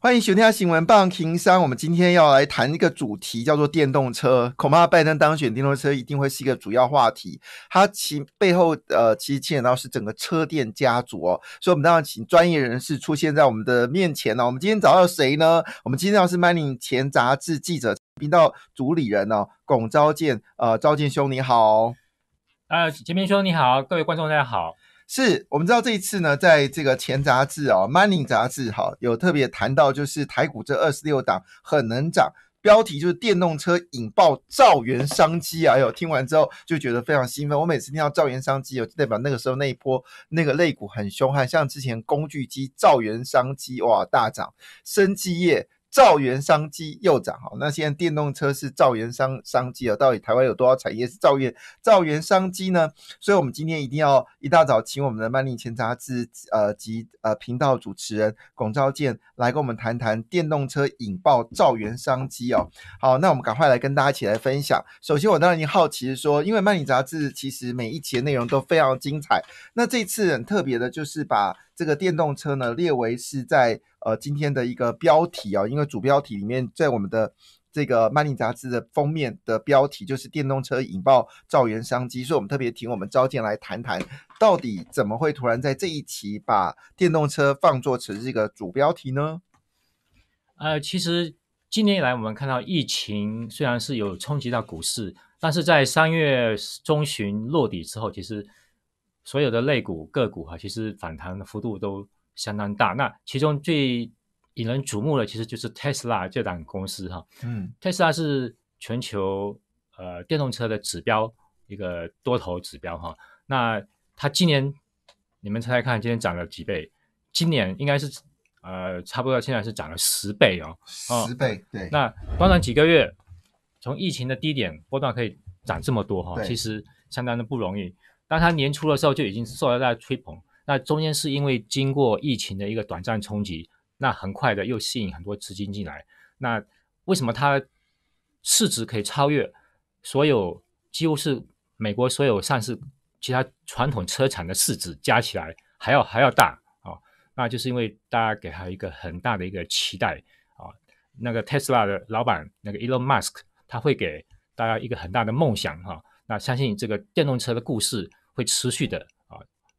欢迎《全天下新闻棒青商。我们今天要来谈一个主题，叫做电动车。恐怕拜登当选，电动车一定会是一个主要话题。它其背后，呃，其实牵扯到是整个车电家族哦。所以，我们当然请专业人士出现在我们的面前哦。我们今天找到谁呢？我们今天要是曼 y 前杂志记者、频道主理人呢，龚昭健。呃，昭健兄你好。呃，前面兄你好，各位观众大家好。是我们知道这一次呢，在这个前杂志啊，《Money》杂志哈，有特别谈到就是台股这二十六档很能涨，标题就是电动车引爆造元商机啊！有听完之后就觉得非常兴奋。我每次听到造元商机，就代表那个时候那一波那个肋股很凶悍，像之前工具机造元商机哇大涨，生技业。造元商机又涨哦，那现在电动车是造元商商机啊？到底台湾有多少产业是造元造园商机呢？所以，我们今天一定要一大早请我们的曼丽杂志呃及呃频道主持人龚昭健来跟我们谈谈电动车引爆造元商机哦。好，那我们赶快来跟大家一起来分享。首先，我当然已经好奇是说，因为曼丽杂志其实每一期的内容都非常精彩，那这次很特别的就是把这个电动车呢列为是在。呃，今天的一个标题啊，因为主标题里面在我们的这个《曼丽》杂志的封面的标题就是“电动车引爆造园商机”，所以我们特别请我们招建来谈谈，到底怎么会突然在这一期把电动车放作成这个主标题呢？呃，其实今年以来我们看到疫情虽然是有冲击到股市，但是在三月中旬落底之后，其实所有的类股个股哈，其实反弹的幅度都。相当大，那其中最引人瞩目的其实就是 Tesla 这档公司哈，嗯，s l a 是全球呃电动车的指标一个多头指标哈，那它今年你们猜猜看，今年涨了几倍？今年应该是呃差不多现在是涨了十倍哦，十倍对，那短短几个月，从疫情的低点波段可以涨这么多哈，其实相当的不容易。当它年初的时候就已经受到大家吹捧。那中间是因为经过疫情的一个短暂冲击，那很快的又吸引很多资金进来。那为什么它市值可以超越所有几乎是美国所有上市其他传统车厂的市值加起来还要还要大啊？那就是因为大家给它一个很大的一个期待啊。那个 Tesla 的老板那个 Elon Musk 他会给大家一个很大的梦想哈。那相信这个电动车的故事会持续的。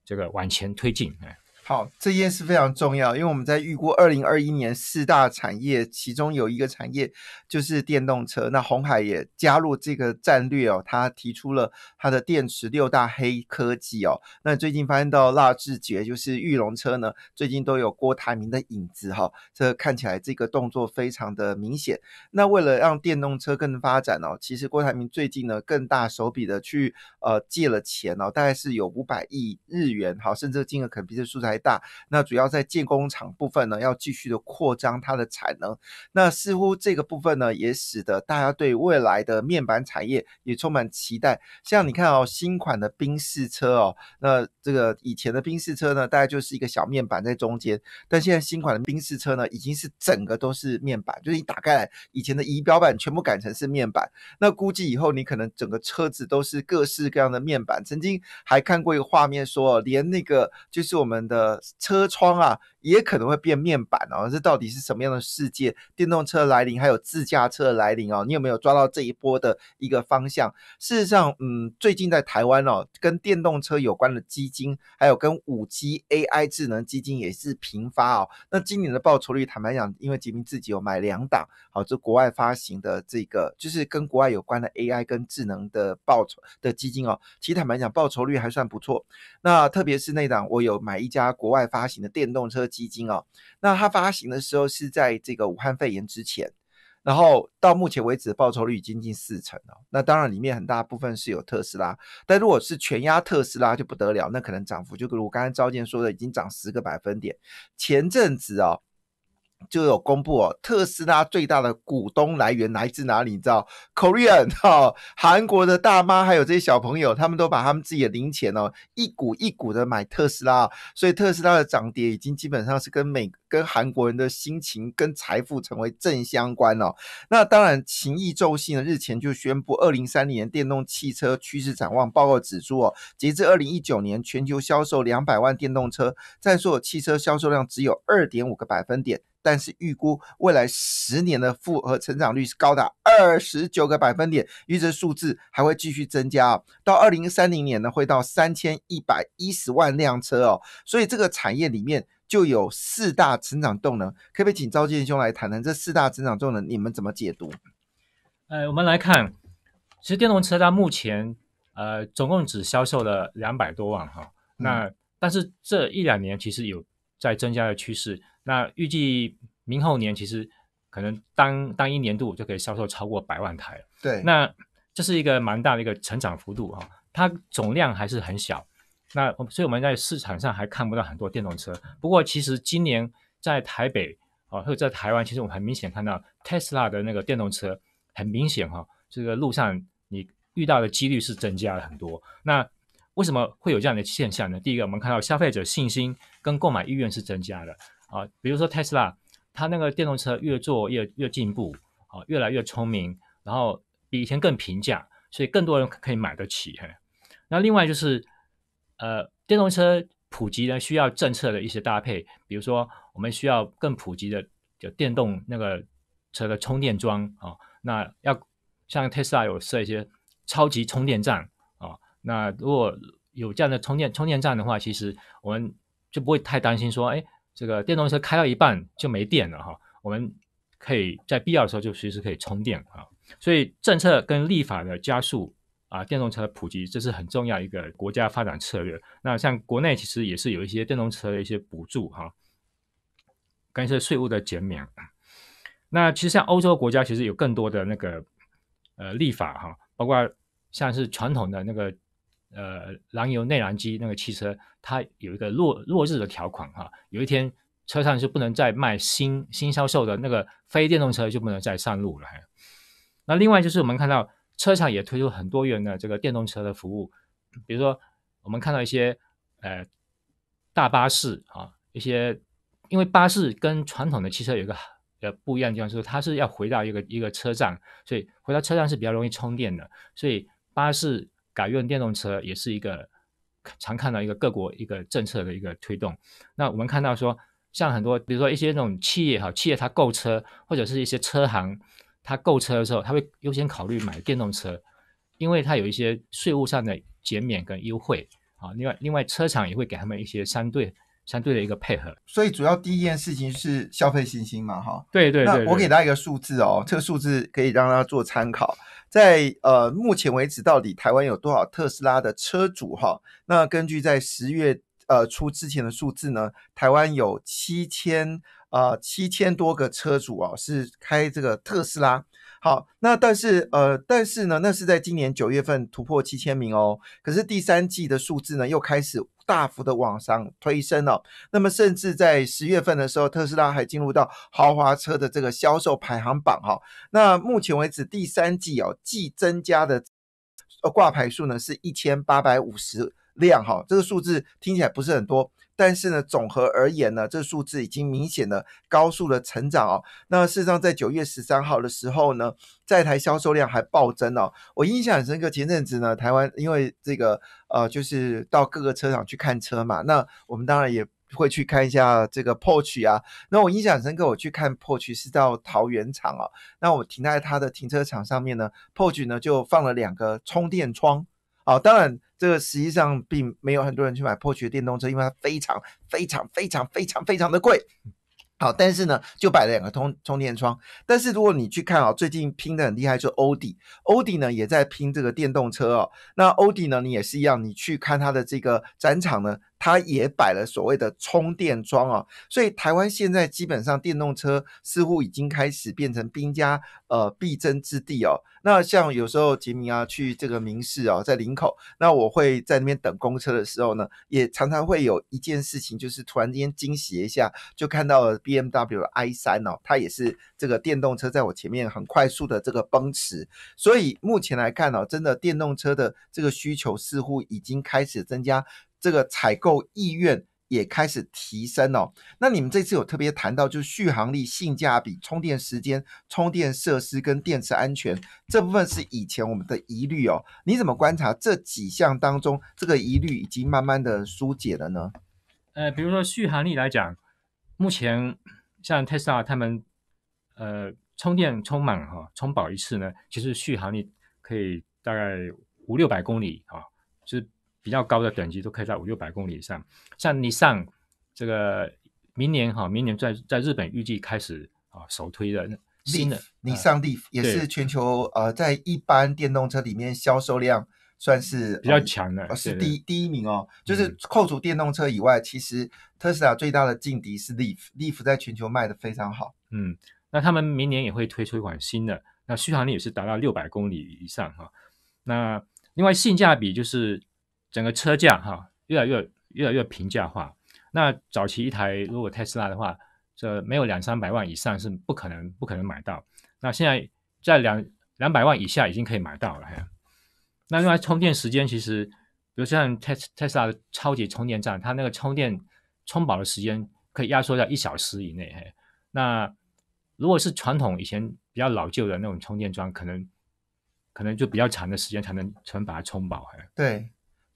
这个往前推进，哎。好，这件事非常重要，因为我们在预估二零二一年四大产业，其中有一个产业就是电动车。那红海也加入这个战略哦，他提出了他的电池六大黑科技哦。那最近发现到蜡智觉就是玉龙车呢，最近都有郭台铭的影子哈。这看起来这个动作非常的明显。那为了让电动车更发展哦，其实郭台铭最近呢更大手笔的去呃借了钱哦，大概是有五百亿日元，好，甚至金额可能比这数字还。大，那主要在建工厂部分呢，要继续的扩张它的产能。那似乎这个部分呢，也使得大家对未来的面板产业也充满期待。像你看哦，新款的冰士车哦，那这个以前的冰士车呢，大概就是一个小面板在中间，但现在新款的冰士车呢，已经是整个都是面板，就是一打开来，以前的仪表板全部改成是面板。那估计以后你可能整个车子都是各式各样的面板。曾经还看过一个画面，说连那个就是我们的。车窗啊，也可能会变面板哦。这到底是什么样的世界？电动车来临，还有自驾车来临哦。你有没有抓到这一波的一个方向？事实上，嗯，最近在台湾哦，跟电动车有关的基金，还有跟五 G AI 智能基金也是频发哦。那今年的报酬率，坦白讲，因为吉明自己有买两档，好，这国外发行的这个就是跟国外有关的 AI 跟智能的报酬的基金哦。其实坦白讲，报酬率还算不错。那特别是那档，我有买一家。国外发行的电动车基金哦，那它发行的时候是在这个武汉肺炎之前，然后到目前为止，报酬率接近四成哦。那当然里面很大部分是有特斯拉，但如果是全压特斯拉就不得了，那可能涨幅就如我刚才赵健说的，已经涨十个百分点。前阵子哦。就有公布哦，特斯拉最大的股东来源来自哪里？你知道，Korean 哈，韩国的大妈还有这些小朋友，他们都把他们自己的零钱哦，一股一股的买特斯拉。所以特斯拉的涨跌已经基本上是跟美跟韩国人的心情跟财富成为正相关哦。那当然，情谊周信呢日前就宣布，二零三零年电动汽车趋势展望报告指出哦，截至二零一九年，全球销售两百万电动车，在所有汽车销售量只有二点五个百分点。但是预估未来十年的复合成长率是高达二十九个百分点，预测数字还会继续增加啊！到二零三零年呢，会到三千一百一十万辆车哦。所以这个产业里面就有四大成长动能，可不可以请赵建兄来谈谈这四大成长动能？你们怎么解读？呃，我们来看，其实电动车它目前呃总共只销售了两百多万哈，那但是这一两年其实有在增加的趋势。那预计明后年其实可能当当一年度就可以销售超过百万台对，那这是一个蛮大的一个成长幅度啊。它总量还是很小，那所以我们在市场上还看不到很多电动车。不过，其实今年在台北啊，或者在台湾，其实我们很明显看到特斯拉的那个电动车，很明显哈，这个路上你遇到的几率是增加了很多。那为什么会有这样的现象呢？第一个，我们看到消费者信心跟购买意愿是增加了。啊，比如说特斯拉，它那个电动车越做越越进步，啊，越来越聪明，然后比以前更平价，所以更多人可以买得起。哈，那另外就是，呃，电动车普及呢需要政策的一些搭配，比如说我们需要更普及的就电动那个车的充电桩啊，那要像特斯拉有设一些超级充电站啊，那如果有这样的充电充电站的话，其实我们就不会太担心说，哎。这个电动车开到一半就没电了哈，我们可以在必要的时候就随时可以充电啊，所以政策跟立法的加速啊，电动车的普及，这是很重要一个国家发展策略。那像国内其实也是有一些电动车的一些补助哈，跟一些税务的减免。那其实像欧洲国家其实有更多的那个呃立法哈，包括像是传统的那个。呃，燃油内燃机那个汽车，它有一个落落日的条款哈。有一天，车上就不能再卖新新销售的那个非电动车，就不能再上路了。那另外就是我们看到，车厂也推出很多元的这个电动车的服务，比如说我们看到一些呃大巴士啊，一些因为巴士跟传统的汽车有一个呃不一样的地方，就是它是要回到一个一个车站，所以回到车站是比较容易充电的，所以巴士。改用电动车也是一个常看到一个各国一个政策的一个推动。那我们看到说，像很多比如说一些那种企业哈，企业它购车或者是一些车行它购车的时候，它会优先考虑买电动车，因为它有一些税务上的减免跟优惠啊。另外，另外车厂也会给他们一些相对相对的一个配合。所以，主要第一件事情是消费信心嘛，哈。对对对。那我给大家一个数字哦，这个数字可以让大家做参考。在呃，目前为止，到底台湾有多少特斯拉的车主？哈，那根据在十月呃初之前的数字呢，台湾有七千啊，七千多个车主啊，是开这个特斯拉。好，那但是呃，但是呢，那是在今年九月份突破七千名哦。可是第三季的数字呢，又开始大幅的往上推升了。那么，甚至在十月份的时候，特斯拉还进入到豪华车的这个销售排行榜哈。那目前为止，第三季哦，既增加的呃挂牌数呢，是一千八百五十辆哈。这个数字听起来不是很多。但是呢，总和而言呢，这数字已经明显的高速的成长哦。那事实上，在九月十三号的时候呢，在台销售量还暴增哦。我印象很深刻，前阵子呢，台湾因为这个呃，就是到各个车厂去看车嘛，那我们当然也会去看一下这个 Porsche 啊。那我印象深刻，我去看 Porsche 是到桃园场哦。那我停在它的停车场上面呢，Porsche 呢就放了两个充电桩，啊，当然。这个实际上并没有很多人去买破局电动车，因为它非常非常非常非常非常的贵。好，但是呢，就摆了两个充充电桩。但是如果你去看啊，最近拼的很厉害，就欧迪，欧迪呢也在拼这个电动车哦。那欧迪呢，你也是一样，你去看它的这个展场呢。它也摆了所谓的充电桩啊，所以台湾现在基本上电动车似乎已经开始变成兵家呃必争之地哦。那像有时候杰明啊去这个明市啊，在林口，那我会在那边等公车的时候呢，也常常会有一件事情，就是突然间惊喜一下，就看到了 B M W 的 i 三哦，它也是这个电动车，在我前面很快速的这个奔驰。所以目前来看啊，真的电动车的这个需求似乎已经开始增加。这个采购意愿也开始提升哦。那你们这次有特别谈到，就是续航力、性价比、充电时间、充电设施跟电池安全这部分是以前我们的疑虑哦。你怎么观察这几项当中，这个疑虑已经慢慢的疏解了呢？呃，比如说续航力来讲，目前像特斯拉他们，呃，充电充满哈，充饱一次呢，其实续航力可以大概五六百公里啊，就是。比较高的等级都可以在五六百公里以上。像尼桑这个明年哈，明年在在日本预计开始啊首推的新的，尼桑 Leaf 也是全球呃在一般电动车里面销售量算是比较强的，是第第一名哦。就是扣除电动车以外，其实特斯拉最大的劲敌是 Leaf，Leaf 在全球卖的非常好。嗯，那他们明年也会推出一款新的，那续航力也是达到六百公里以上哈。那另外性价比就是。整个车价哈，越来越越来越平价化。那早期一台如果特斯拉的话，这没有两三百万以上是不可能不可能买到。那现在在两两百万以下已经可以买到了那另外充电时间其实，比如像泰特斯拉超级充电站，它那个充电充饱的时间可以压缩在一小时以内嘿。那如果是传统以前比较老旧的那种充电桩，可能可能就比较长的时间才能才能把它充饱嘿。对。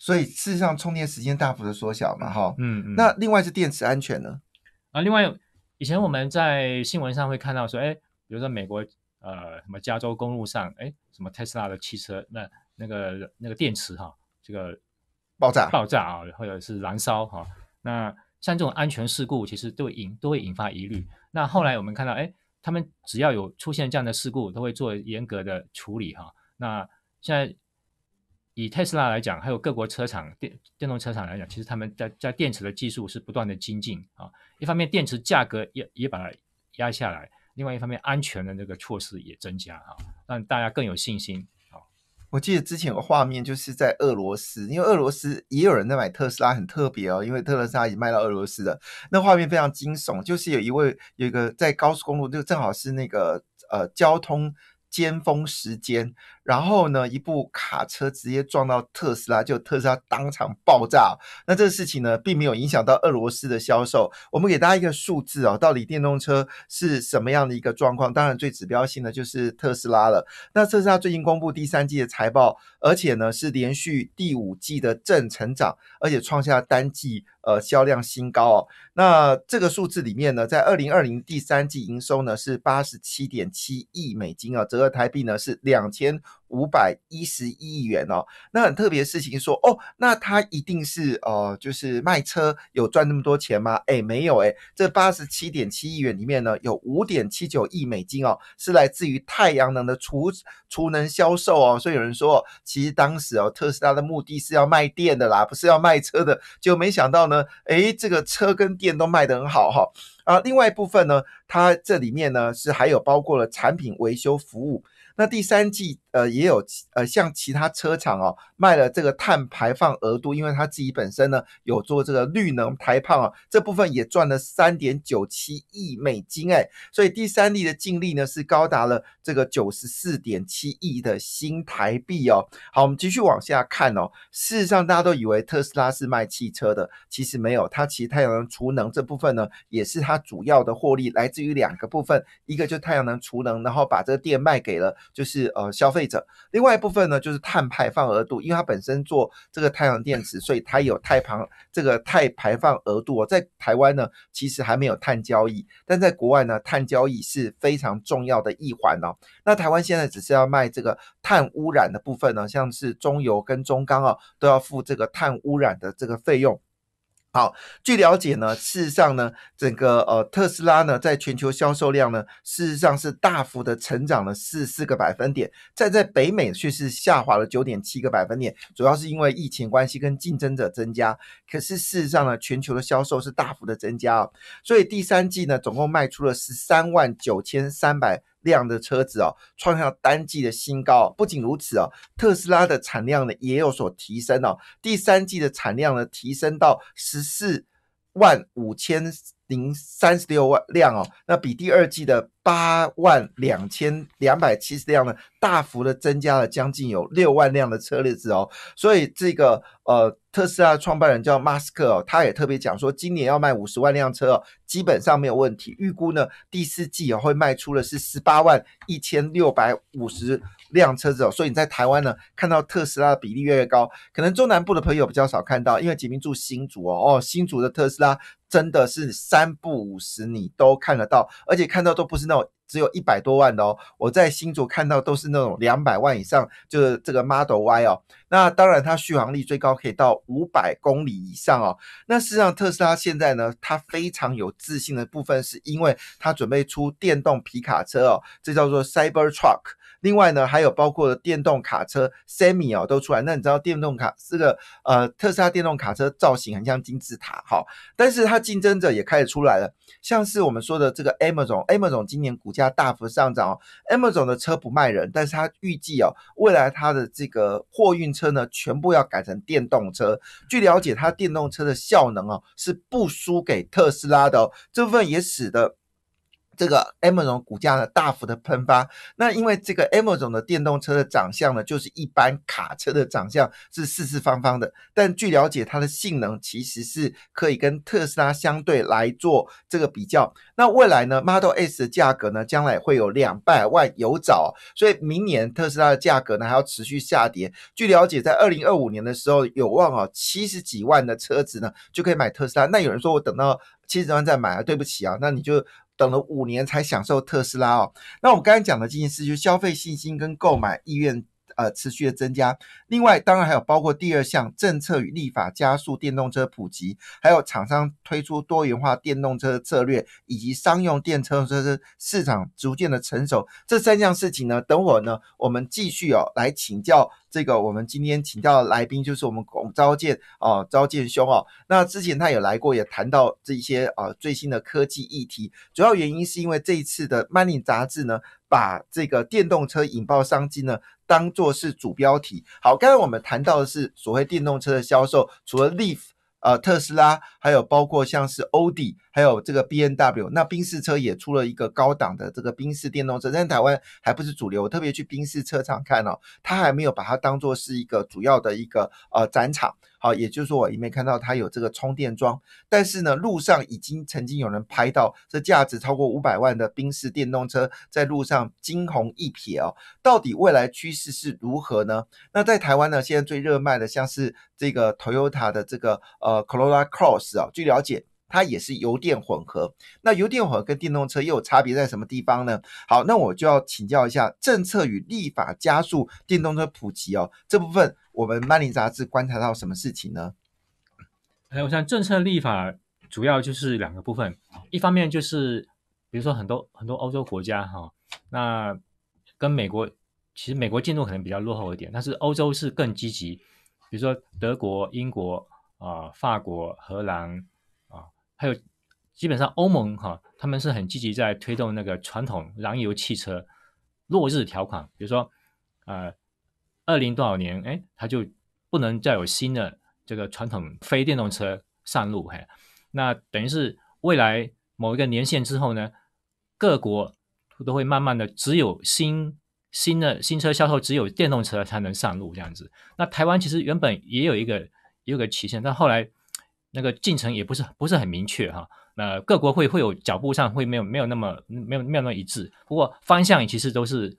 所以事实上，充电时间大幅的缩小嘛，哈，嗯嗯。那另外是电池安全呢？啊，另外以前我们在新闻上会看到说，哎，比如说美国呃什么加州公路上，哎什么特斯拉的汽车，那那个那个电池哈，这个爆炸爆炸啊，或者是燃烧哈，那像这种安全事故，其实都引都会引发疑虑。那后来我们看到，哎，他们只要有出现这样的事故，都会做严格的处理哈。那现在。以特斯拉来讲，还有各国车厂、电电动车厂来讲，其实他们在在电池的技术是不断的精进啊。一方面，电池价格也也把它压下来；，另外一方面，安全的那个措施也增加啊，让大家更有信心啊。我记得之前有个画面，就是在俄罗斯，因为俄罗斯也有人在买特斯拉，很特别哦。因为特斯拉已经卖到俄罗斯了，那画面非常惊悚，就是有一位有一个在高速公路，就正好是那个呃交通尖峰时间。然后呢，一部卡车直接撞到特斯拉，就特斯拉当场爆炸。那这个事情呢，并没有影响到俄罗斯的销售。我们给大家一个数字啊，到底电动车是什么样的一个状况？当然，最指标性的就是特斯拉了。那特斯拉最近公布第三季的财报，而且呢是连续第五季的正成长，而且创下单季呃销量新高哦。那这个数字里面呢，在二零二零第三季营收呢是八十七点七亿美金啊，折合台币呢是两千。五百一十一亿元哦，那很特别的事情说哦，那他一定是哦，就是卖车有赚那么多钱吗？哎，没有哎，这八十七点七亿元里面呢，有五点七九亿美金哦，是来自于太阳能的储储能销售哦，所以有人说，其实当时哦，特斯拉的目的是要卖电的啦，不是要卖车的，就没想到呢，哎，这个车跟电都卖得很好哈。啊，另外一部分呢，它这里面呢是还有包括了产品维修服务，那第三季。呃，也有呃，像其他车厂哦，卖了这个碳排放额度，因为他自己本身呢有做这个绿能排碳哦，这部分也赚了三点九七亿美金哎，所以第三例的净利呢是高达了这个九十四点七亿的新台币哦。好，我们继续往下看哦。事实上，大家都以为特斯拉是卖汽车的，其实没有，它其实太阳能储能这部分呢，也是它主要的获利来自于两个部分，一个就是太阳能储能，然后把这个电卖给了就是呃消费。另外一部分呢，就是碳排放额度，因为它本身做这个太阳电池，所以它有太排这个碳排放额度哦。在台湾呢，其实还没有碳交易，但在国外呢，碳交易是非常重要的一环哦。那台湾现在只是要卖这个碳污染的部分呢，像是中油跟中钢哦，都要付这个碳污染的这个费用。好，据了解呢，事实上呢，整个呃特斯拉呢，在全球销售量呢，事实上是大幅的成长了四四个百分点，站在北美却是下滑了九点七个百分点，主要是因为疫情关系跟竞争者增加。可是事实上呢，全球的销售是大幅的增加哦，所以第三季呢，总共卖出了十三万九千三百。量的车子哦，创下单季的新高。不仅如此哦，特斯拉的产量呢也有所提升哦，第三季的产量呢提升到十四万五千。零三十六万辆哦，那比第二季的八万两千两百七十辆呢，大幅的增加了将近有六万辆的车列子哦，所以这个呃，特斯拉创办人叫马斯克哦，他也特别讲说，今年要卖五十万辆车哦，基本上没有问题。预估呢，第四季也会卖出的是十八万一千六百五十。辆车子哦，所以你在台湾呢看到特斯拉的比例越来越高，可能中南部的朋友比较少看到，因为居明住新竹哦，哦新竹的特斯拉真的是三不五十你都看得到，而且看到都不是那种只有一百多万的哦，我在新竹看到都是那种两百万以上，就是这个 Model Y 哦。那当然它续航力最高可以到五百公里以上哦。那事实上特斯拉现在呢，它非常有自信的部分是因为它准备出电动皮卡车哦，这叫做 Cyber Truck。另外呢，还有包括电动卡车 Semi 哦，都出来。那你知道电动卡这个呃特斯拉电动卡车造型很像金字塔哈，但是它竞争者也开始出来了，像是我们说的这个 M a z o n a m a z o n 今年股价大幅上涨哦。a M a z o n 的车不卖人，但是它预计哦，未来它的这个货运车呢，全部要改成电动车。据了解，它电动车的效能哦是不输给特斯拉的哦，这份也使得。这个 m o 总股价呢大幅的喷发，那因为这个 m o 总的电动车的长相呢，就是一般卡车的长相是四四方方的，但据了解，它的性能其实是可以跟特斯拉相对来做这个比较。那未来呢，Model S 的价格呢，将来会有两百万有找，所以明年特斯拉的价格呢还要持续下跌。据了解，在二零二五年的时候，有望啊七十几万的车子呢就可以买特斯拉。那有人说我等到七十万再买啊，对不起啊，那你就。等了五年才享受特斯拉哦。那我们刚才讲的这件事，就消费信心跟购买意愿。呃，持续的增加。另外，当然还有包括第二项政策与立法加速电动车普及，还有厂商推出多元化电动车策略，以及商用电动车市场逐渐的成熟。这三项事情呢，等会呢，我们继续哦，来请教这个。我们今天请教来宾就是我们龚招建啊，招建兄啊。那之前他也来过，也谈到这些啊最新的科技议题。主要原因是因为这一次的《Money》杂志呢，把这个电动车引爆商机呢。当做是主标题。好，刚才我们谈到的是所谓电动车的销售，除了 Leaf，呃，特斯拉，还有包括像是 OD。还有这个 B N W，那冰室车也出了一个高档的这个冰室电动车，但台湾还不是主流。特别去冰室车厂看哦，它还没有把它当做是一个主要的一个呃展场。好，也就是说我也没看到它有这个充电桩。但是呢，路上已经曾经有人拍到这价值超过五百万的冰室电动车在路上惊鸿一瞥哦。到底未来趋势是如何呢？那在台湾呢，现在最热卖的像是这个 Toyota 的这个呃 Corolla Cross 啊，据了解。它也是油电混合，那油电混合跟电动车又有差别在什么地方呢？好，那我就要请教一下政策与立法加速电动车普及哦。这部分我们《曼林杂志》观察到什么事情呢？还有像政策立法，主要就是两个部分，一方面就是比如说很多很多欧洲国家哈，那跟美国其实美国进度可能比较落后一点，但是欧洲是更积极，比如说德国、英国啊、法国、荷兰。还有，基本上欧盟哈，他们是很积极在推动那个传统燃油汽车落日条款，比如说，呃，二零多少年，哎，它就不能再有新的这个传统非电动车上路，嘿，那等于是未来某一个年限之后呢，各国都会慢慢的只有新新的新车销售只有电动车才能上路这样子。那台湾其实原本也有一个也有个期限，但后来。那个进程也不是不是很明确哈，那各国会会有脚步上会没有没有那么没有没有那么一致，不过方向其实都是，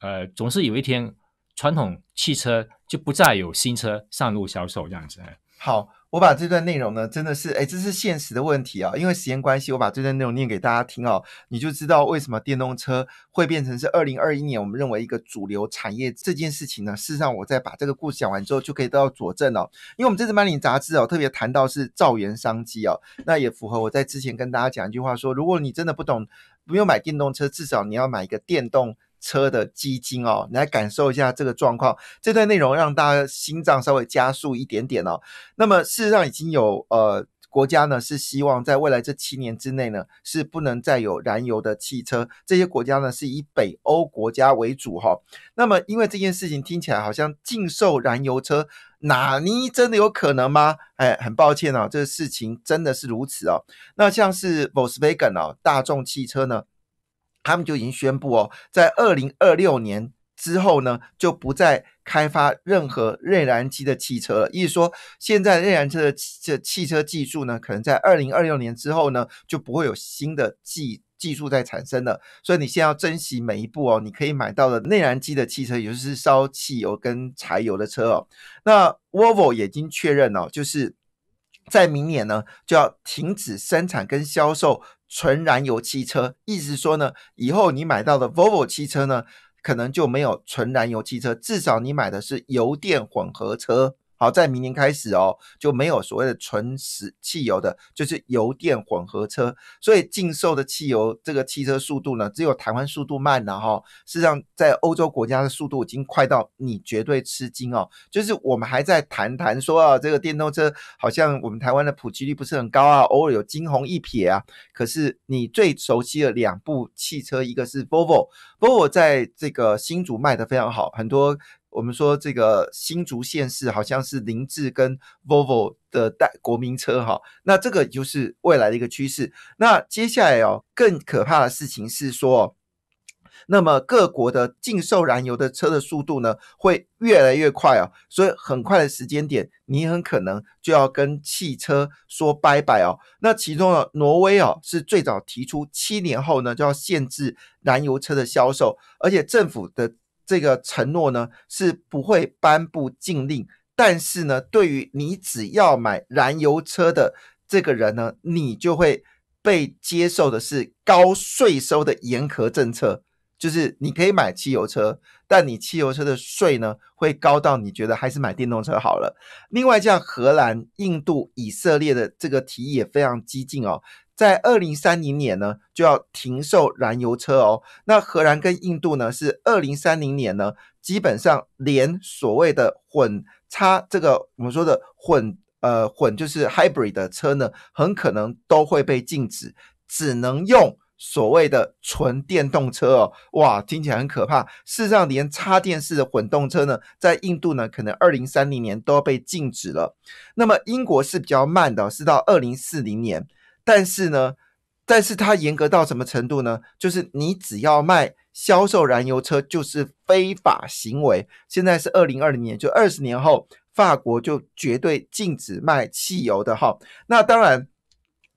呃，总是有一天传统汽车就不再有新车上路销售这样子。好。我把这段内容呢，真的是哎，这是现实的问题啊。因为时间关系，我把这段内容念给大家听哦，你就知道为什么电动车会变成是二零二一年我们认为一个主流产业这件事情呢。事实上，我在把这个故事讲完之后，就可以得到佐证哦。因为我们这次《曼玲杂志》哦，特别谈到是造源商机哦，那也符合我在之前跟大家讲一句话说，如果你真的不懂，不用买电动车，至少你要买一个电动。车的基金哦，来感受一下这个状况。这段内容让大家心脏稍微加速一点点哦。那么事实上已经有呃国家呢是希望在未来这七年之内呢是不能再有燃油的汽车。这些国家呢是以北欧国家为主哈。那么因为这件事情听起来好像禁售燃油车，哪尼真的有可能吗？哎，很抱歉哦，这个事情真的是如此哦。那像是 Volkswagen 哦，大众汽车呢？他们就已经宣布哦，在二零二六年之后呢，就不再开发任何内燃机的汽车了。意思是说，现在内燃车的汽车技术呢，可能在二零二六年之后呢，就不会有新的技技术在产生了。所以，你现在要珍惜每一步哦，你可以买到的内燃机的汽车，也就是烧汽油跟柴油的车哦。那 Volvo 也已经确认哦，就是。在明年呢，就要停止生产跟销售纯燃油汽车。意思说呢，以后你买到的 Volvo 汽车呢，可能就没有纯燃油汽车，至少你买的是油电混合车。好，在明年开始哦，就没有所谓的纯实汽油的，就是油电混合车。所以禁售的汽油，这个汽车速度呢，只有台湾速度慢了哈。事实上，在欧洲国家的速度已经快到你绝对吃惊哦。就是我们还在谈谈说啊，这个电动车好像我们台湾的普及率不是很高啊，偶尔有惊鸿一瞥啊。可是你最熟悉的两部汽车，一个是 Volvo，Volvo 在这个新竹卖的非常好，很多。我们说这个新竹县市好像是林志跟 Volvo 的代国民车哈，那这个就是未来的一个趋势。那接下来哦，更可怕的事情是说，那么各国的禁售燃油的车的速度呢，会越来越快哦，所以很快的时间点，你很可能就要跟汽车说拜拜哦。那其中呢，挪威哦是最早提出七年后呢就要限制燃油车的销售，而且政府的。这个承诺呢，是不会颁布禁令，但是呢，对于你只要买燃油车的这个人呢，你就会被接受的是高税收的严苛政策，就是你可以买汽油车，但你汽油车的税呢，会高到你觉得还是买电动车好了。另外，像荷兰、印度、以色列的这个提议也非常激进哦。在二零三零年呢，就要停售燃油车哦。那荷兰跟印度呢，是二零三零年呢，基本上连所谓的混插这个我们说的混呃混就是 hybrid 的车呢，很可能都会被禁止，只能用所谓的纯电动车哦。哇，听起来很可怕。事实上，连插电式的混动车呢，在印度呢，可能二零三零年都要被禁止了。那么英国是比较慢的，是到二零四零年。但是呢，但是它严格到什么程度呢？就是你只要卖销售燃油车就是非法行为。现在是二零二零年，就二十年后，法国就绝对禁止卖汽油的哈。那当然，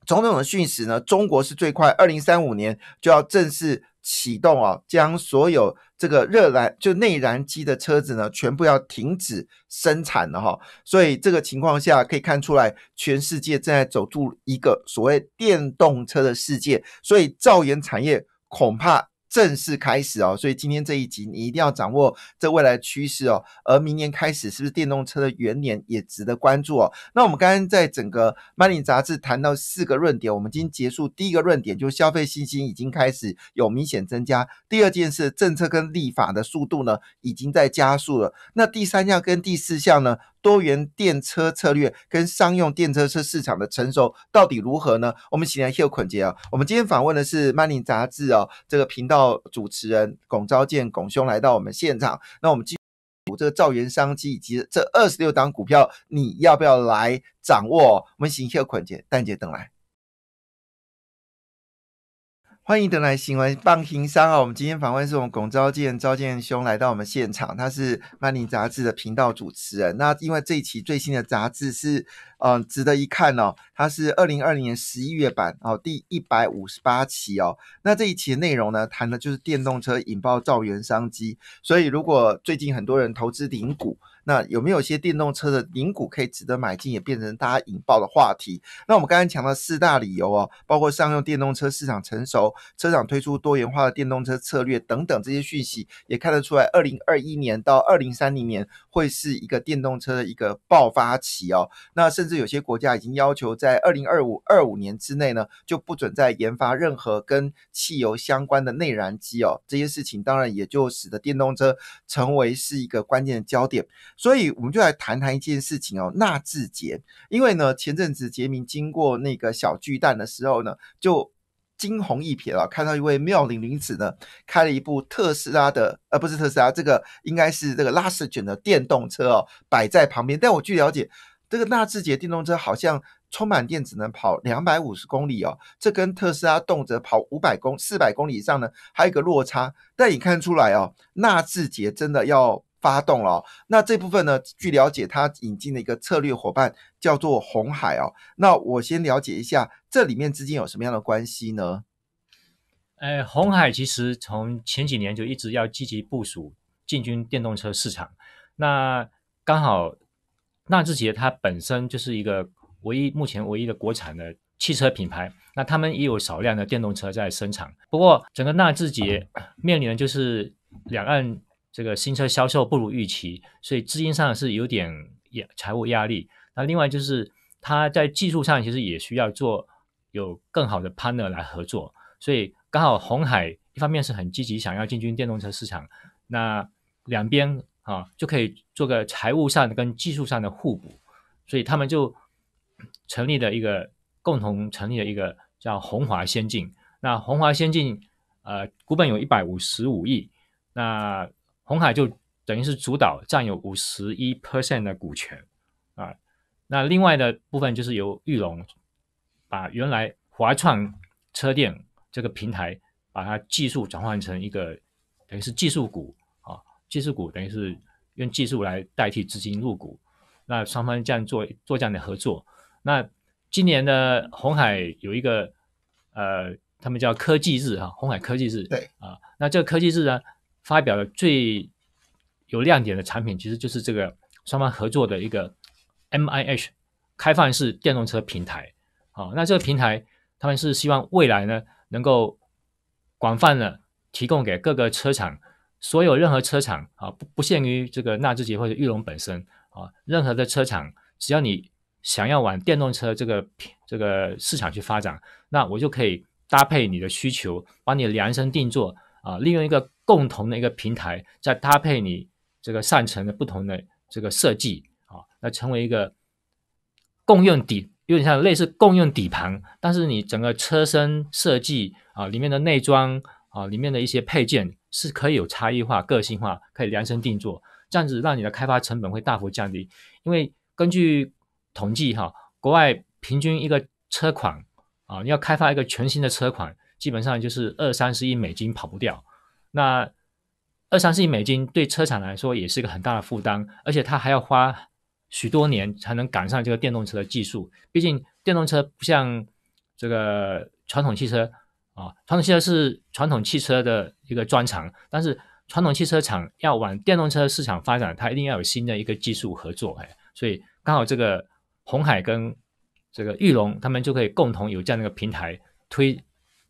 种种的讯息呢，中国是最快，二零三五年就要正式。启动啊，将所有这个热燃就内燃机的车子呢，全部要停止生产了哈。所以这个情况下可以看出来，全世界正在走出一个所谓电动车的世界。所以造研产业恐怕。正式开始哦，所以今天这一集你一定要掌握这未来趋势哦。而明年开始是不是电动车的元年也值得关注哦？那我们刚刚在整个《Money》杂志谈到四个论点，我们今天结束第一个论点，就是消费信心已经开始有明显增加。第二件事，政策跟立法的速度呢已经在加速了。那第三项跟第四项呢？多元电车策略跟商用电车车市场的成熟到底如何呢？我们请来谢捆杰啊，我们今天访问的是曼宁杂志哦，这个频道主持人龚昭健龚兄来到我们现场，那我们继这个造源商机以及这二十六档股票，你要不要来掌握？我们请谢捆杰，蛋姐等来。欢迎登来新闻棒行商啊！我们今天访问是我们龚昭健、昭健兄来到我们现场，他是曼宁杂志的频道主持人。那因为这一期最新的杂志是嗯值得一看哦，它是二零二零年十一月版哦，第一百五十八期哦。那这一期的内容呢，谈的就是电动车引爆造元商机，所以如果最近很多人投资顶股。那有没有些电动车的零股可以值得买进，也变成大家引爆的话题。那我们刚刚强调四大理由哦，包括商用电动车市场成熟，车厂推出多元化的电动车策略等等，这些讯息也看得出来，二零二一年到二零三零年会是一个电动车的一个爆发期哦。那甚至有些国家已经要求在二零二五二五年之内呢，就不准再研发任何跟汽油相关的内燃机哦。这些事情当然也就使得电动车成为是一个关键的焦点。所以我们就来谈谈一件事情哦，纳智捷。因为呢，前阵子杰明经过那个小巨蛋的时候呢，就惊鸿一瞥啊，看到一位妙龄女子呢，开了一部特斯拉的，呃，不是特斯拉，这个应该是这个拉力卷的电动车哦，摆在旁边。但我据了解，这个纳智捷电动车好像充满电只能跑两百五十公里哦，这跟特斯拉动辄跑五百公、四百公里以上呢，还有一个落差。但你看出来哦，纳智捷真的要。发动了，那这部分呢？据了解，它引进的一个策略伙伴叫做红海哦。那我先了解一下，这里面之间有什么样的关系呢？哎，红海其实从前几年就一直要积极部署进军电动车市场。那刚好纳智捷它本身就是一个唯一目前唯一的国产的汽车品牌，那他们也有少量的电动车在生产。不过，整个纳智捷面临的就是两岸。这个新车销售不如预期，所以资金上是有点压财务压力。那另外就是它在技术上其实也需要做有更好的 partner 来合作，所以刚好红海一方面是很积极想要进军电动车市场，那两边啊就可以做个财务上跟技术上的互补，所以他们就成立了一个共同成立了一个叫红华先进。那红华先进呃股本有一百五十五亿，那。红海就等于是主导占有五十一 percent 的股权啊，那另外的部分就是由玉龙把原来华创车电这个平台，把它技术转换成一个等于是技术股啊，技术股等于是用技术来代替资金入股，那双方这样做做这样的合作，那今年的红海有一个呃，他们叫科技日哈，红海科技日对啊，那这个科技日呢？发表的最有亮点的产品，其实就是这个双方合作的一个 M I H 开放式电动车平台。啊，那这个平台，他们是希望未来呢，能够广泛的提供给各个车厂，所有任何车厂啊，不不限于这个纳智捷或者裕隆本身啊，任何的车厂，只要你想要往电动车这个这个市场去发展，那我就可以搭配你的需求，帮你量身定做啊，利用一个。共同的一个平台，再搭配你这个上层的不同的这个设计啊，那成为一个共用底，有点像类似共用底盘，但是你整个车身设计啊，里面的内装啊，里面的一些配件是可以有差异化、个性化，可以量身定做，这样子让你的开发成本会大幅降低。因为根据统计哈，国外平均一个车款啊，你要开发一个全新的车款，基本上就是二三十亿美金跑不掉。那二三十亿美金对车厂来说也是一个很大的负担，而且它还要花许多年才能赶上这个电动车的技术。毕竟电动车不像这个传统汽车啊，传统汽车是传统汽车的一个专长，但是传统汽车厂要往电动车市场发展，它一定要有新的一个技术合作。哎，所以刚好这个红海跟这个玉龙，他们就可以共同有这样的一个平台推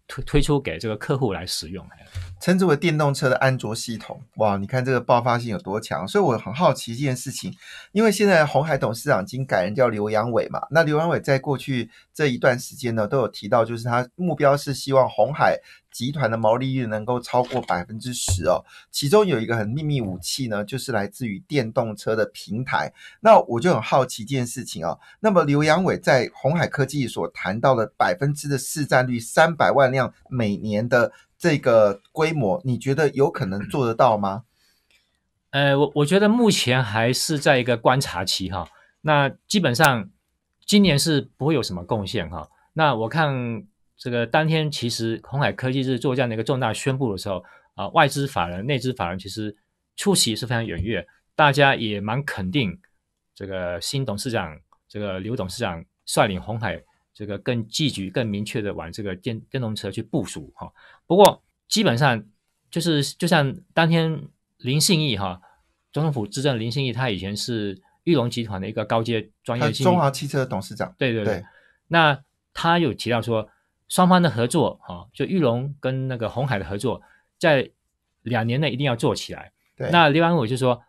推推出给这个客户来使用。称之为电动车的安卓系统，哇！你看这个爆发性有多强，所以我很好奇这件事情，因为现在红海董事长已经改人叫刘阳伟嘛。那刘阳伟在过去这一段时间呢，都有提到，就是他目标是希望红海集团的毛利率能够超过百分之十哦。其中有一个很秘密武器呢，就是来自于电动车的平台。那我就很好奇一件事情哦。那么刘阳伟在红海科技所谈到的百分之的市占率，三百万辆每年的。这个规模，你觉得有可能做得到吗？呃，我我觉得目前还是在一个观察期哈。那基本上今年是不会有什么贡献哈。那我看这个当天其实红海科技是做这样的一个重大宣布的时候啊，外资法人、内资法人其实出席是非常踊跃，大家也蛮肯定这个新董事长这个刘董事长率领红海。这个更积极、更明确的往这个电电动车去部署哈。不过基本上就是就像当天林信义哈，总统府执政林信义，他以前是玉龙集团的一个高阶专业，性，中华汽车董事长。对对对，那他有提到说，双方的合作哈，就玉龙跟那个红海的合作，在两年内一定要做起来。那刘安伟就说，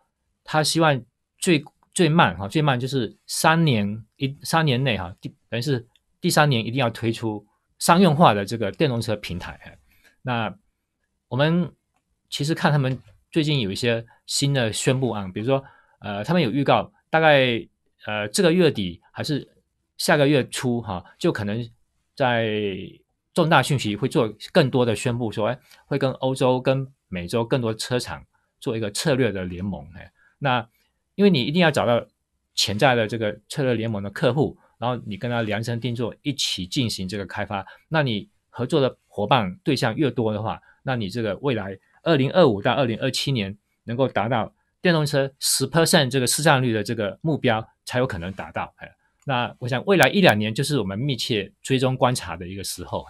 他希望最最慢哈，最慢就是三年一三年内哈，等于是。第三年一定要推出商用化的这个电动车平台。那我们其实看他们最近有一些新的宣布啊，比如说呃，他们有预告，大概呃这个月底还是下个月初哈，就可能在重大讯息会做更多的宣布，说哎会跟欧洲、跟美洲更多车厂做一个策略的联盟。哎，那因为你一定要找到潜在的这个策略联盟的客户。然后你跟他量身定做，一起进行这个开发。那你合作的伙伴对象越多的话，那你这个未来二零二五到二零二七年能够达到电动车十 percent 这个市占率的这个目标，才有可能达到。哎。那我想，未来一两年就是我们密切追踪观察的一个时候。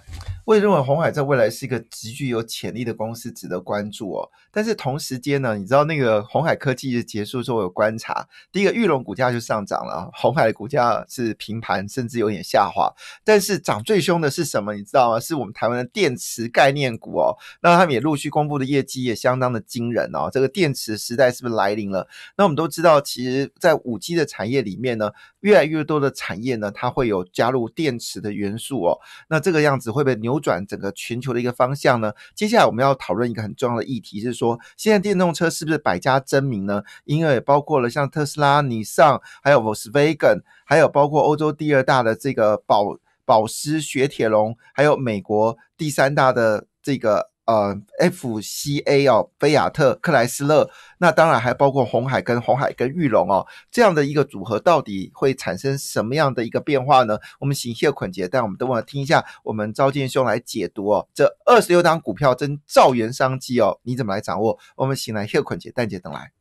我也认为红海在未来是一个极具有潜力的公司，值得关注哦。但是同时间呢，你知道那个红海科技结束之后，有观察，第一个玉龙股价就上涨了，红海的股价是平盘，甚至有点下滑。但是涨最凶的是什么？你知道吗？是我们台湾的电池概念股哦。那他们也陆续公布的业绩也相当的惊人哦。这个电池时代是不是来临了？那我们都知道，其实在五 G 的产业里面呢，越来越多的。产业呢，它会有加入电池的元素哦。那这个样子会不会扭转整个全球的一个方向呢？接下来我们要讨论一个很重要的议题，是说现在电动车是不是百家争鸣呢？因为也包括了像特斯拉、尼桑，还有 Volkswagen，还有包括欧洲第二大的这个保保时、雪铁龙，还有美国第三大的这个。呃，F C A 哦，菲亚特、克莱斯勒，那当然还包括红海跟红海跟玉龙哦，这样的一个组合到底会产生什么样的一个变化呢？我们行谢捆结，但我们等会儿听一下我们赵建兄来解读哦，这二十六档股票真赵元商机哦，你怎么来掌握？我们行来谢捆结，蛋姐等来。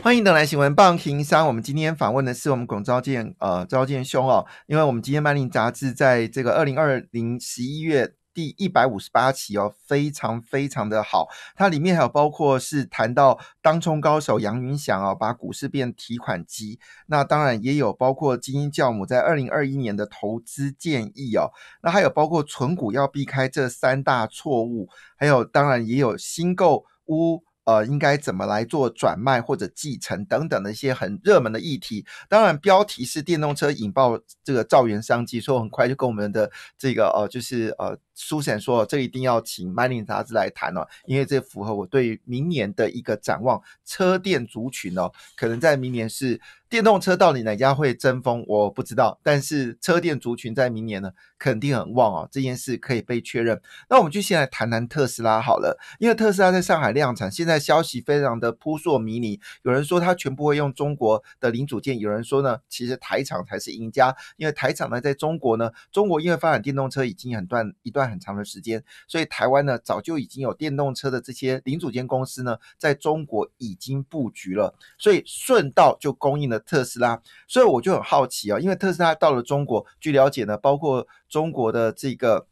欢迎登来新闻棒评商，我们今天访问的是我们龚昭建，呃，昭建兄哦，因为我们今天《曼玲杂志》在这个二零二零十一月第一百五十八期哦，非常非常的好，它里面还有包括是谈到当冲高手杨云祥哦，把股市变提款机，那当然也有包括基因酵母在二零二一年的投资建议哦，那还有包括存股要避开这三大错误，还有当然也有新购屋。呃，应该怎么来做转卖或者继承等等的一些很热门的议题？当然，标题是电动车引爆这个造源商机，所以很快就跟我们的这个呃，就是呃。苏珊说：“这一定要请曼宁杂志来谈哦，因为这符合我对明年的一个展望。车电族群哦，可能在明年是电动车到底哪家会争锋，我不知道。但是车电族群在明年呢，肯定很旺哦，这件事可以被确认。那我们就先来谈谈特斯拉好了，因为特斯拉在上海量产，现在消息非常的扑朔迷离。有人说它全部会用中国的零组件，有人说呢，其实台厂才是赢家，因为台厂呢在中国呢，中国因为发展电动车已经很断一段。”很长的时间，所以台湾呢早就已经有电动车的这些零组件公司呢，在中国已经布局了，所以顺道就供应了特斯拉。所以我就很好奇啊，因为特斯拉到了中国，据了解呢，包括中国的这个。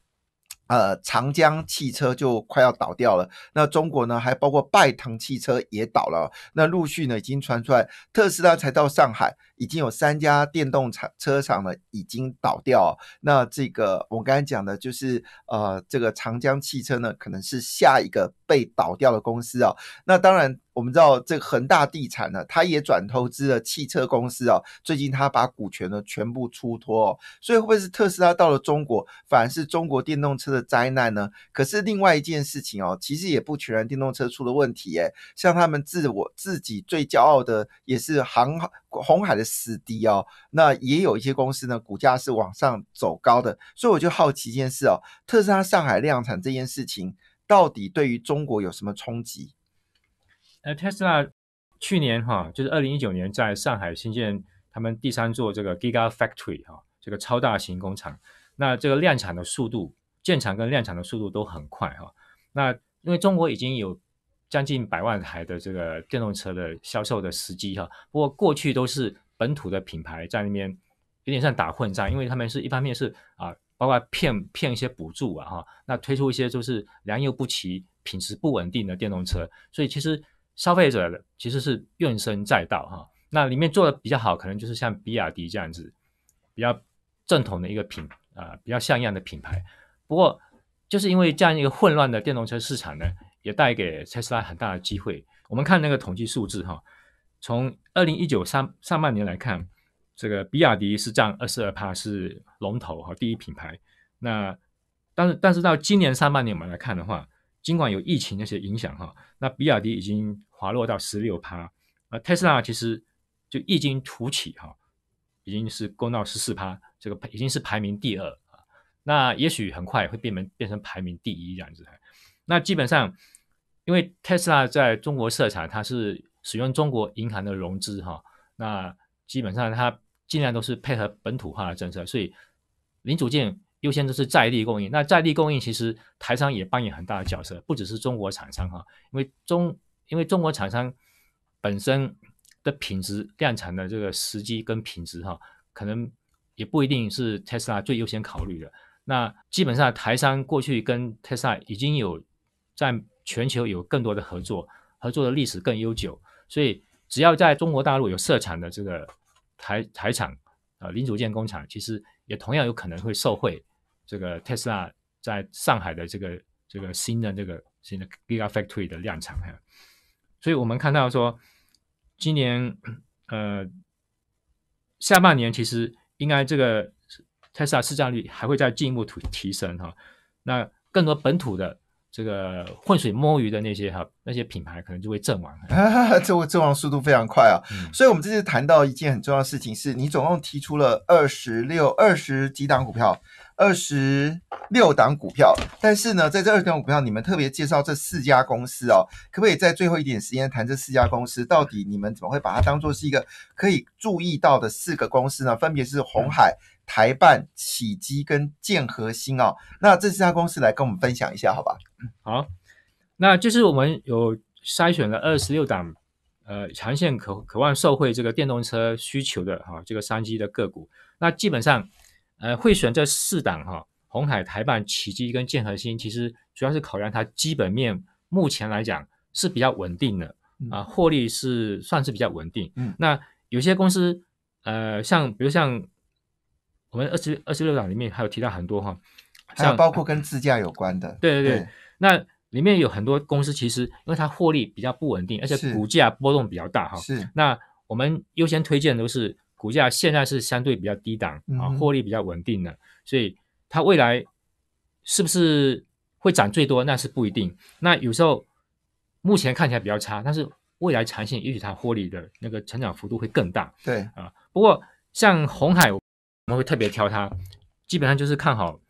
呃，长江汽车就快要倒掉了。那中国呢，还包括拜腾汽车也倒了。那陆续呢，已经传出来，特斯拉才到上海，已经有三家电动厂车厂呢已经倒掉。那这个我刚才讲的，就是呃，这个长江汽车呢，可能是下一个被倒掉的公司啊。那当然。我们知道这个恒大地产呢，它也转投资了汽车公司哦。最近它把股权呢全部出脱，所以会不会是特斯拉到了中国，反而是中国电动车的灾难呢？可是另外一件事情哦，其实也不全然电动车出了问题，耶。像他们自我自己最骄傲的也是航红海的死敌哦，那也有一些公司呢，股价是往上走高的。所以我就好奇一件事哦，特斯拉上海量产这件事情，到底对于中国有什么冲击？呃，s l a 去年哈，就是二零一九年在上海新建他们第三座这个 Giga Factory 哈，这个超大型工厂。那这个量产的速度，建厂跟量产的速度都很快哈。那因为中国已经有将近百万台的这个电动车的销售的时机哈。不过过去都是本土的品牌在那边有点像打混战，因为他们是一方面是啊，包括骗骗一些补助啊哈，那推出一些就是良莠不齐、品质不稳定的电动车，所以其实。消费者的其实是怨声载道哈，那里面做的比较好，可能就是像比亚迪这样子，比较正统的一个品啊，比较像样的品牌。不过，就是因为这样一个混乱的电动车市场呢，也带给特斯拉很大的机会。我们看那个统计数字哈，从二零一九上上半年来看，这个比亚迪是占二十二趴是龙头哈第一品牌。那但是但是到今年上半年我们来看的话。尽管有疫情那些影响哈，那比亚迪已经滑落到十六趴，啊，特斯拉其实就异军突起哈，已经是攻到十四趴，这个已经是排名第二啊，那也许很快会变成变成排名第一这样子。那基本上，因为特斯拉在中国设厂，它是使用中国银行的融资哈，那基本上它尽量都是配合本土化的政策，所以零组件。优先都是在地供应。那在地供应其实台商也扮演很大的角色，不只是中国厂商哈。因为中，因为中国厂商本身的品质、量产的这个时机跟品质哈，可能也不一定是特斯拉最优先考虑的。那基本上台商过去跟特斯拉已经有在全球有更多的合作，合作的历史更悠久。所以只要在中国大陆有设厂的这个台台厂啊，零组件工厂，其实也同样有可能会受惠。这个特斯拉在上海的这个这个新的这个新的 Gigafactory 的量产哈，所以我们看到说，今年呃下半年其实应该这个特斯拉市占率还会再进一步提提升哈。那更多本土的这个浑水摸鱼的那些哈那些品牌可能就会阵亡，哈哈，这会阵亡速度非常快啊。所以我们这次谈到一件很重要的事情，是你总共提出了二十六二十几档股票。二十六档股票，但是呢，在这二十六股票，你们特别介绍这四家公司哦，可不可以在最后一点时间谈这四家公司，到底你们怎么会把它当做是一个可以注意到的四个公司呢？分别是红海、台办、启基跟建和新哦。那这四家公司来跟我们分享一下，好吧？好，那就是我们有筛选了二十六档，呃，长线可渴望受惠这个电动车需求的哈，这个商机的个股，那基本上。呃，会选这四档哈，红海、台办、奇迹跟建核心，其实主要是考量它基本面，目前来讲是比较稳定的啊，获利是算是比较稳定。嗯，那有些公司，呃，像比如像我们二十二十六档里面还有提到很多哈，像包括跟自驾有关的，对对对，那里面有很多公司其实因为它获利比较不稳定，而且股价波动比较大哈。是，那我们优先推荐都是。股价现在是相对比较低档啊，获利比较稳定的，所以它未来是不是会涨最多，那是不一定。那有时候目前看起来比较差，但是未来长线也许它获利的那个成长幅度会更大。对啊，不过像红海，我们会特别挑它，基本上就是看好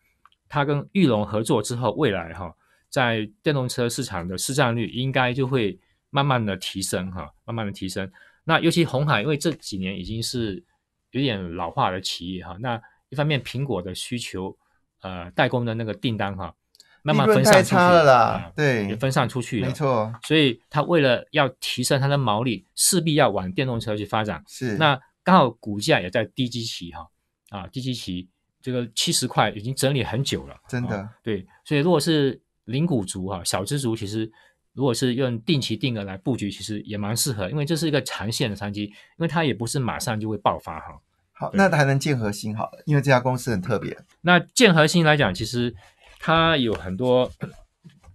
它跟玉龙合作之后，未来哈在电动车市场的市占率应该就会慢慢的提升哈，慢慢的提升。那尤其红海，因为这几年已经是有点老化的企业哈。那一方面，苹果的需求，呃，代工的那个订单哈，慢慢分散出去了，对，也分散出去了，没错。所以它为了要提升它的毛利，势必要往电动车去发展。是，那刚好股价也在低基期哈，啊，低基期这个七十块已经整理很久了，真的。对，所以如果是零股族哈，小资族其实。如果是用定期定额来布局，其实也蛮适合，因为这是一个长线的商机，因为它也不是马上就会爆发哈。好，那还能建核心哈，因为这家公司很特别。那建核心来讲，其实它有很多，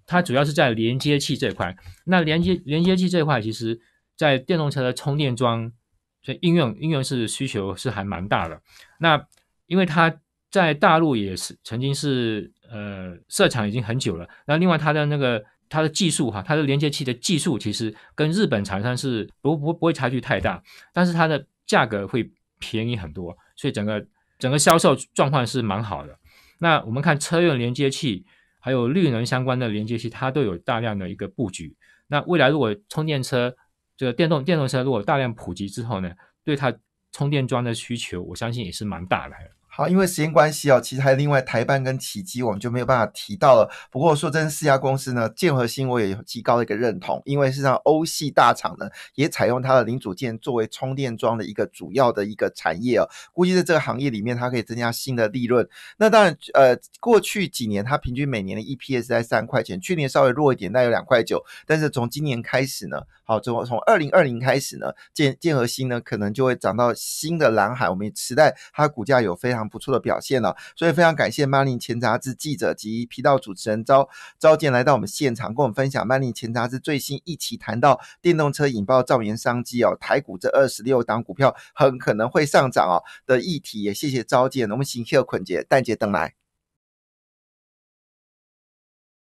它主要是在连接器这块。那连接连接器这块，其实，在电动车的充电桩这应用应用是需求是还蛮大的。那因为它在大陆也是曾经是呃设厂已经很久了。那另外它的那个。它的技术哈，它的连接器的技术其实跟日本厂商是不不不会差距太大，但是它的价格会便宜很多，所以整个整个销售状况是蛮好的。那我们看车用连接器，还有绿能相关的连接器，它都有大量的一个布局。那未来如果充电车这个电动电动车如果大量普及之后呢，对它充电桩的需求，我相信也是蛮大的。好，因为时间关系哦，其实还有另外台办跟起机，我们就没有办法提到了。不过说真四家公司呢，建和新我也有极高的一个认同，因为事实上欧系大厂呢也采用它的零组件作为充电桩的一个主要的一个产业哦，估计在这个行业里面，它可以增加新的利润。那当然，呃，过去几年它平均每年的 EPS 在三块钱，去年稍微弱一点，大有两块九。但是从今年开始呢，好，从从二零二零开始呢，建建和新呢可能就会涨到新的蓝海。我们期待它股价有非常。不错的表现了，所以非常感谢《曼玲前杂志》记者及频道主持人招招建来到我们现场，跟我们分享《曼玲前杂志》最新一期谈到电动车引爆造研商机哦，台股这二十六档股票很可能会上涨哦的议题也谢谢招建，我们请邱捆结蛋姐等来。